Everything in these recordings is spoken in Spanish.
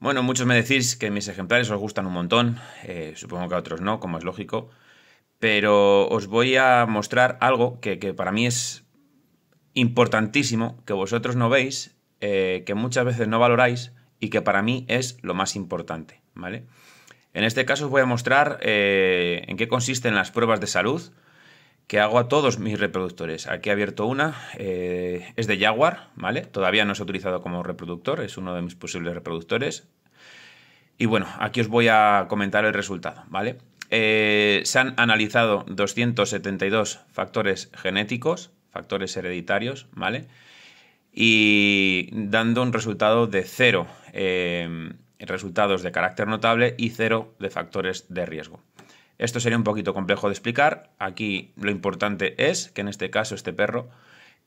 Bueno, muchos me decís que mis ejemplares os gustan un montón, eh, supongo que a otros no, como es lógico, pero os voy a mostrar algo que, para mí es importantísimo, que vosotros no veis, eh, que muchas veces no valoráis y que para mí es lo más importante, ¿vale? En este caso os voy a mostrar eh, en qué consisten las pruebas de salud, que hago a todos mis reproductores. Aquí he abierto una, eh, es de Jaguar, ¿vale? Todavía no se ha utilizado como reproductor, es uno de mis posibles reproductores. Y bueno, aquí os voy a comentar el resultado, ¿vale? Eh, se han analizado 272 factores genéticos, factores hereditarios, ¿vale? Y dando un resultado de cero eh, resultados de carácter notable y cero de factores de riesgo. Esto sería un poquito complejo de explicar. Aquí lo importante es que en este caso este perro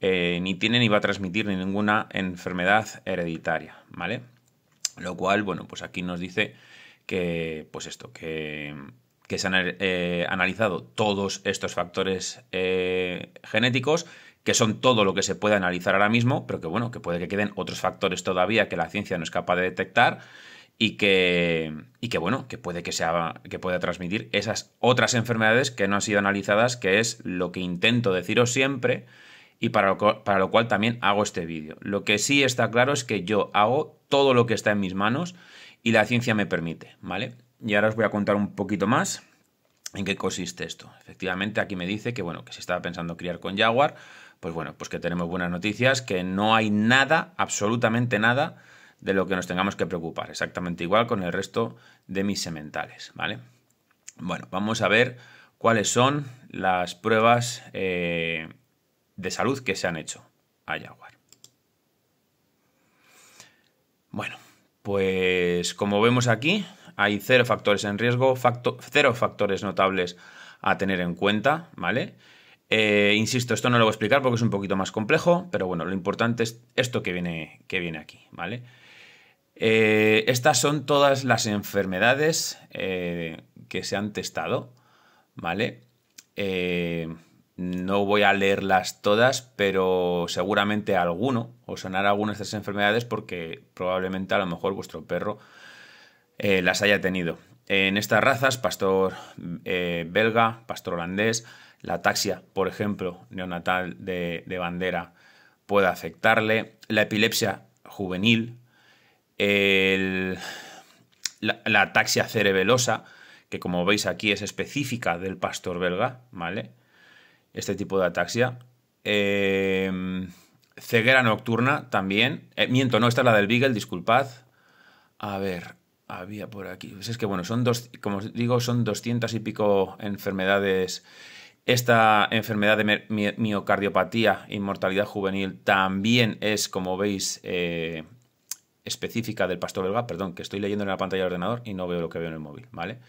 eh, ni tiene ni va a transmitir ninguna enfermedad hereditaria, ¿vale? Lo cual, bueno, pues aquí nos dice que, pues esto, que, se han eh, analizado todos estos factores eh, genéticos, que son todo lo que se puede analizar ahora mismo, pero que, bueno, que puede que queden otros factores todavía que la ciencia no es capaz de detectar y que, y que bueno, que puede que, sea, que pueda transmitir esas otras enfermedades que no han sido analizadas, que es lo que intento deciros siempre y para lo, cual, para lo cual también hago este vídeo. Lo que sí está claro es que yo hago todo lo que está en mis manos y la ciencia me permite, ¿vale? Y ahora os voy a contar un poquito más en qué consiste esto. Efectivamente, aquí me dice que, bueno, que se estaba pensando criar con Jaguar, pues bueno, pues que tenemos buenas noticias, que no hay nada, absolutamente nada, de lo que nos tengamos que preocupar, exactamente igual con el resto de mis sementales, ¿vale? Bueno, vamos a ver cuáles son las pruebas eh, de salud que se han hecho a Jaguar. Bueno, pues como vemos aquí, hay cero factores en riesgo, cero factores notables a tener en cuenta, ¿vale? Eh, insisto, esto no lo voy a explicar porque es un poquito más complejo, pero bueno, lo importante es esto que viene, que viene aquí, ¿vale? Eh, estas son todas las enfermedades eh, que se han testado, ¿vale? Eh, no voy a leerlas todas, pero seguramente alguno os sonará algunas de estas enfermedades porque probablemente a lo mejor vuestro perro las haya tenido. En estas razas, pastor belga, pastor holandés, la taxia, por ejemplo, neonatal de, de bandera, puede afectarle. La epilepsia juvenil la, ataxia cerebelosa, que como veis aquí es específica del pastor belga, ¿vale? Este tipo de ataxia. Em, ceguera nocturna también. Eh, miento, no, esta es la del Beagle, disculpad. A ver, había por aquí. Pues es que bueno, son dos, como os digo, son doscientas y pico enfermedades. Esta enfermedad de miocardiopatía, inmortalidad juvenil, también es, como veis, eh, específica del pastor belga, perdón, que estoy leyendo en la pantalla del ordenador y no veo lo que veo en el móvil, ¿vale?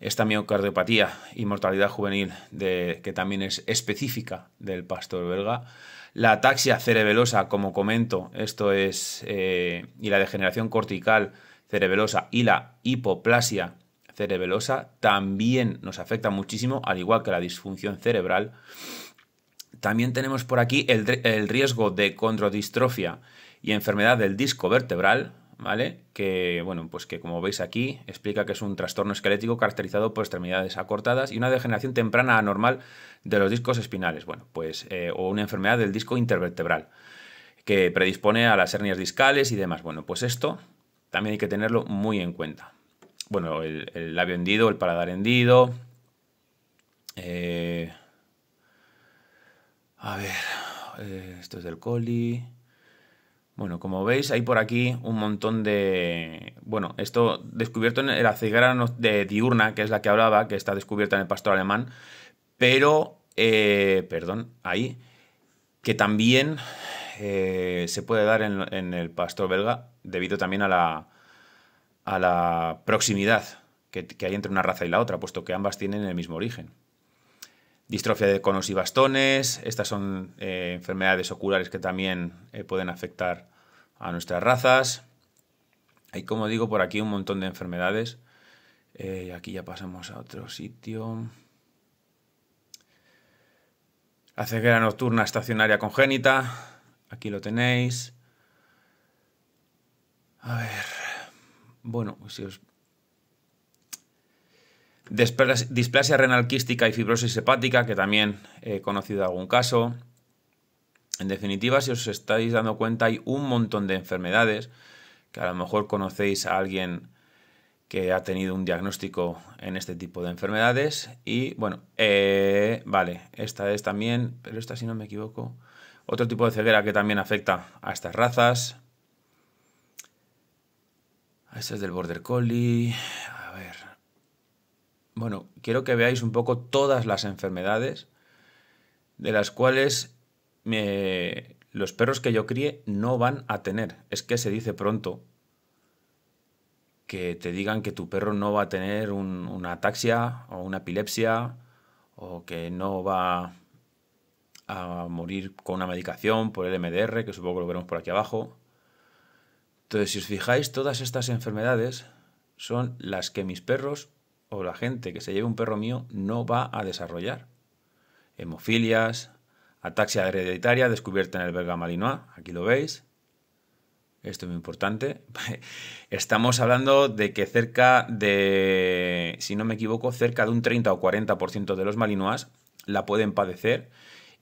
Esta miocardiopatía y mortalidad juvenil, de, que también es específica del pastor belga. La ataxia cerebelosa, como comento, esto es, eh, y la degeneración cortical cerebelosa y la hipoplasia cerebelosa también nos afecta muchísimo, al igual que la disfunción cerebral. También tenemos por aquí el, el riesgo de condrodistrofia y enfermedad del disco vertebral, ¿vale? Que, bueno, pues que como veis aquí, explica que es un trastorno esquelético caracterizado por extremidades acortadas y una degeneración temprana anormal de los discos espinales, bueno, pues, eh, o una enfermedad del disco intervertebral, que predispone a las hernias discales y demás. Bueno, pues esto también hay que tenerlo muy en cuenta. Bueno, el, labio hendido, el paladar hendido. Eh, a ver, eh, esto es del coli. Bueno, como veis, hay por aquí un montón de... Bueno, esto descubierto en la ceguera de diurna, que es la que hablaba, que está descubierta en el pastor alemán, pero... Eh, perdón, ahí. Que también eh, se puede dar en, el pastor belga debido también a la, a la proximidad que, hay entre una raza y la otra, puesto que ambas tienen el mismo origen distrofia de conos y bastones, estas son eh, enfermedades oculares que también pueden afectar a nuestras razas. Hay, como digo, por aquí un montón de enfermedades. Eh, aquí ya pasamos a otro sitio. La nocturna estacionaria congénita. Aquí lo tenéis. A ver. Bueno, pues si os... Displasia renal quística y fibrosis hepática, que también he conocido algún caso. En definitiva, si os estáis dando cuenta, hay un montón de enfermedades que a lo mejor conocéis a alguien que ha tenido un diagnóstico en este tipo de enfermedades. Y bueno, eh, vale, esta es también, pero esta si no me equivoco, otro tipo de ceguera que también afecta a estas razas. Esta es del Border Collie. A ver. Bueno, quiero que veáis un poco todas las enfermedades de las cuales los perros que yo críe no van a tener. Es que se dice pronto que te digan que tu perro no va a tener una ataxia o una epilepsia o que no va a morir con una medicación por el MDR, que supongo que lo veremos por aquí abajo. Entonces, si os fijáis, todas estas enfermedades son las que mis perros o la gente que se lleve un perro mío no va a desarrollar. Hemofilias, Ataxia hereditaria descubierta en el belga Malinois, aquí lo veis. Esto es muy importante. Estamos hablando de que cerca de, si no me equivoco, cerca de un 30 o 40% de los malinois la pueden padecer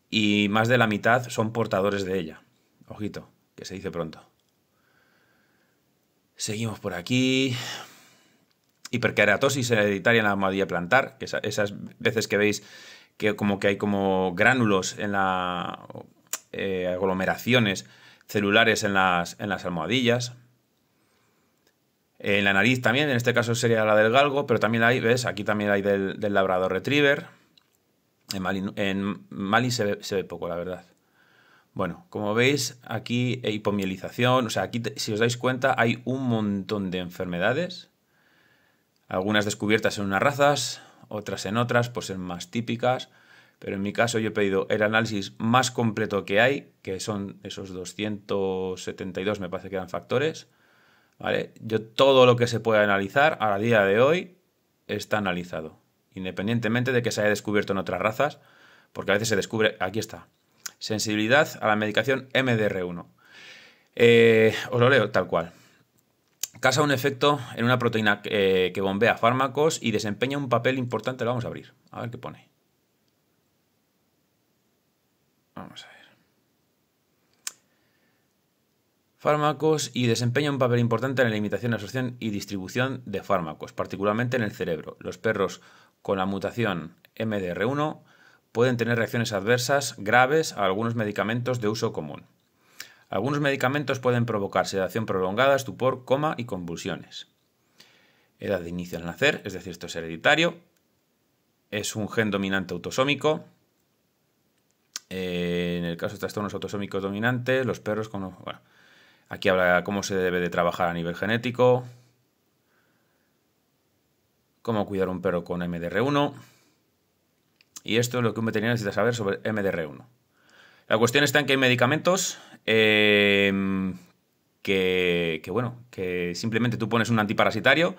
y más de la mitad son portadores de ella. Ojito, que se dice pronto. Seguimos por aquí. Hiperkeratosis hereditaria eh, en la almohadilla plantar, que esas veces que veis que como que hay como gránulos en la eh, aglomeraciones celulares en las, en las almohadillas. En la nariz también, en este caso sería la del galgo, pero también hay, ¿ves? Aquí también hay del, del labrador retriever. En Mali, se, ve, poco, la verdad. Bueno, como veis, aquí hipomielización, o sea, aquí si os dais cuenta hay un montón de enfermedades, algunas descubiertas en unas razas, otras en otras, por ser más típicas, pero en mi caso yo he pedido el análisis más completo que hay, que son esos 272, me parece que eran factores, ¿vale? Yo todo lo que se puede analizar a día de hoy está analizado, independientemente de que se haya descubierto en otras razas, porque a veces se descubre, aquí está, sensibilidad a la medicación MDR1. Eh, os lo leo tal cual. Casa un efecto en una proteína eh, que bombea fármacos y desempeña un papel importante. Lo vamos a abrir. A ver qué pone. Vamos a ver. Fármacos y desempeña un papel importante en la limitación, absorción y distribución de fármacos, particularmente en el cerebro. Los perros con la mutación MDR1 pueden tener reacciones adversas graves a algunos medicamentos de uso común. Algunos medicamentos pueden provocar sedación prolongada, estupor, coma y convulsiones. Edad de inicio al nacer, es decir, esto es hereditario. Es un gen dominante autosómico. Eh, en el caso de trastornos autosómicos dominantes, los perros aquí habla cómo se debe de trabajar a nivel genético. Cómo cuidar un perro con MDR1. Y esto es lo que un veterinario necesita saber sobre MDR1. La cuestión está en que hay medicamentos Em, que, bueno, que simplemente tú pones un antiparasitario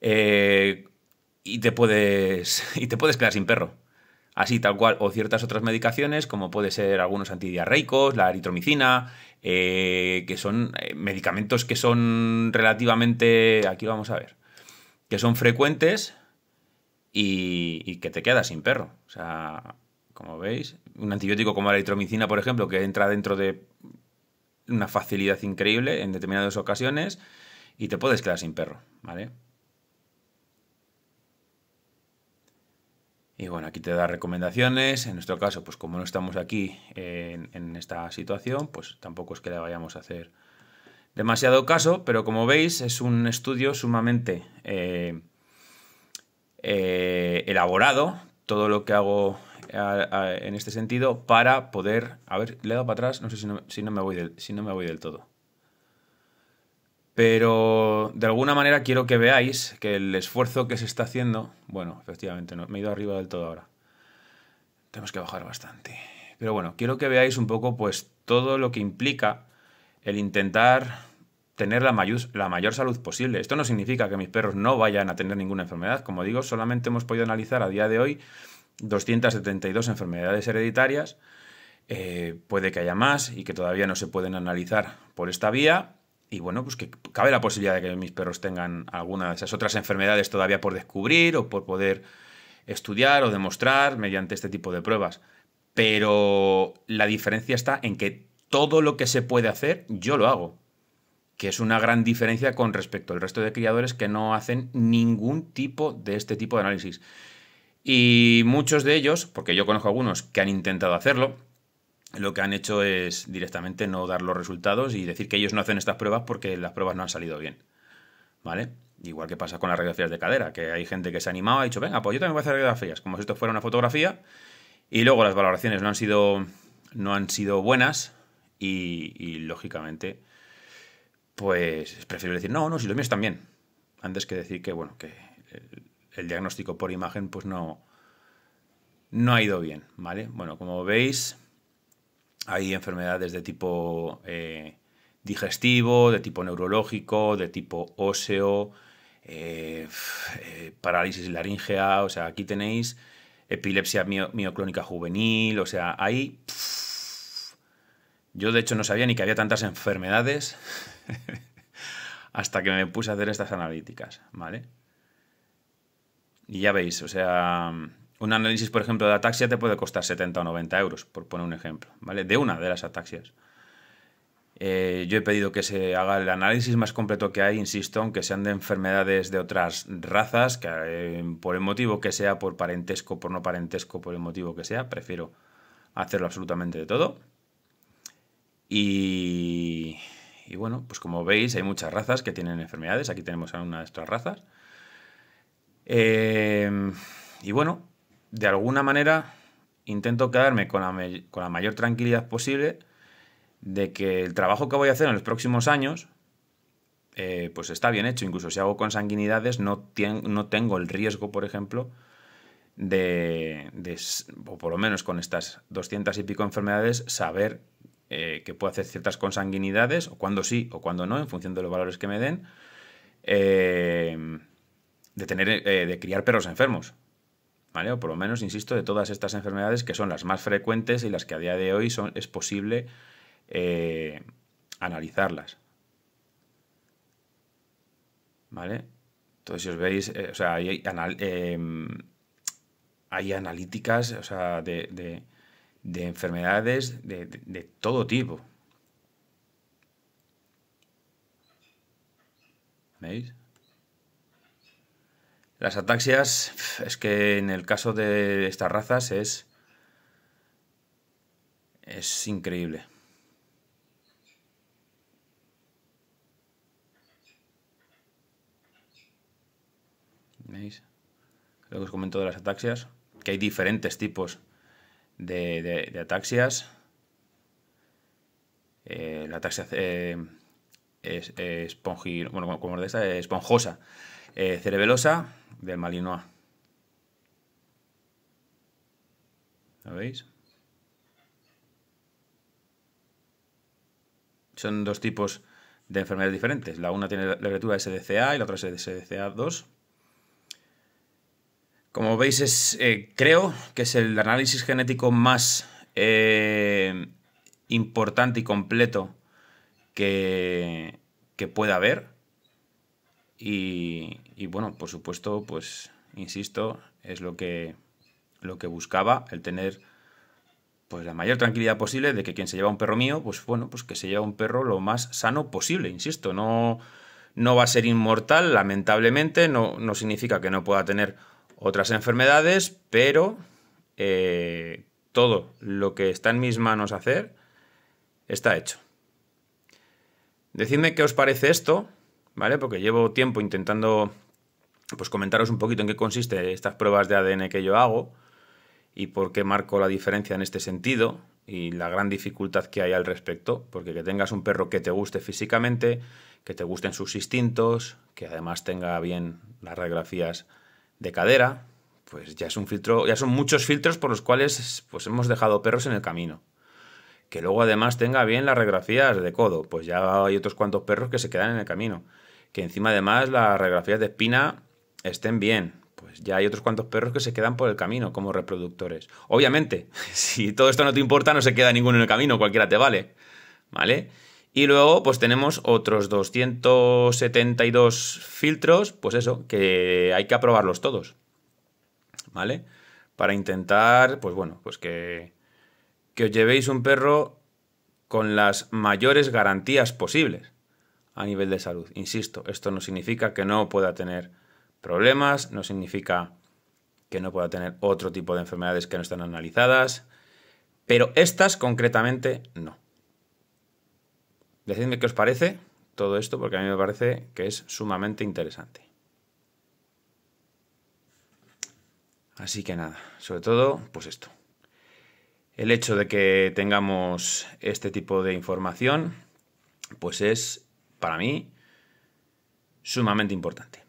eh, y, te puedes, y te puedes quedar sin perro. Así, tal cual, o ciertas otras medicaciones, como puede ser algunos antidiarreicos, la eritromicina, eh, que son eh, medicamentos que son relativamente. Aquí vamos a ver. Que son frecuentes y, y que te quedas sin perro. O sea, como veis, un antibiótico como la eritromicina, por ejemplo, que entra dentro de una facilidad increíble en determinadas ocasiones y te puedes quedar sin perro, ¿vale? Y bueno, aquí te da recomendaciones. En nuestro caso, pues como no estamos aquí eh, en, esta situación, pues tampoco es que le vayamos a hacer demasiado caso, pero como veis es un estudio sumamente eh, eh, elaborado. Todo lo que hago en este sentido para poder... A ver, le he dado para atrás, no sé si no, me, voy del, si no me voy del todo. Pero de alguna manera quiero que veáis que el esfuerzo que se está haciendo... Bueno, efectivamente, no, me he ido arriba del todo ahora. Tenemos que bajar bastante. Pero bueno, quiero que veáis un poco pues todo lo que implica el intentar tener la, la mayor salud posible. Esto no significa que mis perros no vayan a tener ninguna enfermedad. Como digo, solamente hemos podido analizar a día de hoy 272 enfermedades hereditarias. Eh, puede que haya más y que todavía no se pueden analizar por esta vía. Y bueno, pues que cabe la posibilidad de que mis perros tengan alguna de esas otras enfermedades todavía por descubrir o por poder estudiar o demostrar mediante este tipo de pruebas. Pero la diferencia está en que todo lo que se puede hacer, yo lo hago. Que es una gran diferencia con respecto al resto de criadores que no hacen ningún tipo de este tipo de análisis. Y muchos de ellos, porque yo conozco algunos que han intentado hacerlo, lo que han hecho es directamente no dar los resultados y decir que ellos no hacen estas pruebas porque las pruebas no han salido bien. ¿Vale? Igual que pasa con las radiografías de cadera, que hay gente que se ha animado y ha dicho, venga, pues yo también voy a hacer radiografías, como si esto fuera una fotografía, y luego las valoraciones no han sido, no han sido buenas y, lógicamente, pues prefiero decir, no, no, si los míos también, antes que decir que, bueno, que... Eh, el diagnóstico por imagen pues no, no ha ido bien, ¿vale? Bueno, como veis, hay enfermedades de tipo eh, digestivo, de tipo neurológico, de tipo óseo, eh, eh, parálisis laríngea, o sea, aquí tenéis epilepsia mioclónica juvenil, o sea, hay... yo de hecho no sabía ni que había tantas enfermedades hasta que me puse a hacer estas analíticas, ¿vale? Y ya veis, o sea, un análisis, por ejemplo, de ataxia te puede costar 70 o 90 euros, por poner un ejemplo, ¿vale? De una de las ataxias. Eh, yo he pedido que se haga el análisis más completo que hay, insisto, aunque sean de enfermedades de otras razas, que, eh, por el motivo que sea, por parentesco, por no parentesco, por el motivo que sea, prefiero hacerlo absolutamente de todo. Y, y bueno, pues como veis, hay muchas razas que tienen enfermedades. Aquí tenemos a una de estas razas. Em, y bueno, de alguna manera intento quedarme con la, mayor tranquilidad posible de que el trabajo que voy a hacer en los próximos años, eh, pues está bien hecho. Incluso si hago consanguinidades, no, no tengo el riesgo, por ejemplo, de, o por lo menos con estas 200 y pico enfermedades, saber eh, que puedo hacer ciertas consanguinidades, o cuando sí o cuando no, en función de los valores que me den. Em, de tener, eh, de criar perros enfermos. ¿Vale? O por lo menos, insisto, de todas estas enfermedades que son las más frecuentes y las que a día de hoy son, es posible eh, analizarlas. ¿Vale? Entonces, si os veis, eh, o sea, hay, em, hay analíticas o sea, de, enfermedades de, de todo tipo. ¿Veis? Las ataxias, es que en el caso de estas razas es... Es increíble. ¿Veis? Lo que os comento de las ataxias. Que hay diferentes tipos de, ataxias. Eh, la ataxia eh, es, bueno, como de esponjosa, eh, cerebelosa del Malinois. ¿Lo veis? Son dos tipos de enfermedades diferentes. La una tiene la criatura SDCA y la otra es SDCA2. Como veis, eh, creo que es el análisis genético más eh, importante y completo que, que pueda haber y, bueno, por supuesto, pues insisto, es lo que, lo que buscaba, el tener pues la mayor tranquilidad posible de que quien se lleva un perro mío, pues bueno, pues que se lleva un perro lo más sano posible, insisto, no, no va a ser inmortal, lamentablemente, no, significa que no pueda tener otras enfermedades, pero eh, todo lo que está en mis manos hacer está hecho. Decidme qué os parece esto, ¿vale? Porque llevo tiempo intentando pues comentaros un poquito en qué consiste estas pruebas de ADN que yo hago y por qué marco la diferencia en este sentido y la gran dificultad que hay al respecto, porque que tengas un perro que te guste físicamente, que te gusten sus instintos, que además tenga bien las radiografías de cadera, pues ya es un filtro, ya son muchos filtros por los cuales pues hemos dejado perros en el camino. Que luego además tenga bien las radiografías de codo, pues ya hay otros cuantos perros que se quedan en el camino que encima además las radiografías de espina estén bien. Pues ya hay otros cuantos perros que se quedan por el camino como reproductores. Obviamente, si todo esto no te importa, no se queda ninguno en el camino, cualquiera te vale. ¿Vale? Y luego, pues tenemos otros 272 filtros, pues eso, que hay que aprobarlos todos. ¿Vale? Para intentar, pues bueno, pues que, que os llevéis un perro con las mayores garantías posibles a nivel de salud. Insisto, esto no significa que no pueda tener problemas, no significa que no pueda tener otro tipo de enfermedades que no están analizadas, pero estas concretamente no. Decidme qué os parece todo esto porque a mí me parece que es sumamente interesante. Así que nada, sobre todo, pues esto. El hecho de que tengamos este tipo de información, pues es para mí, sumamente importante.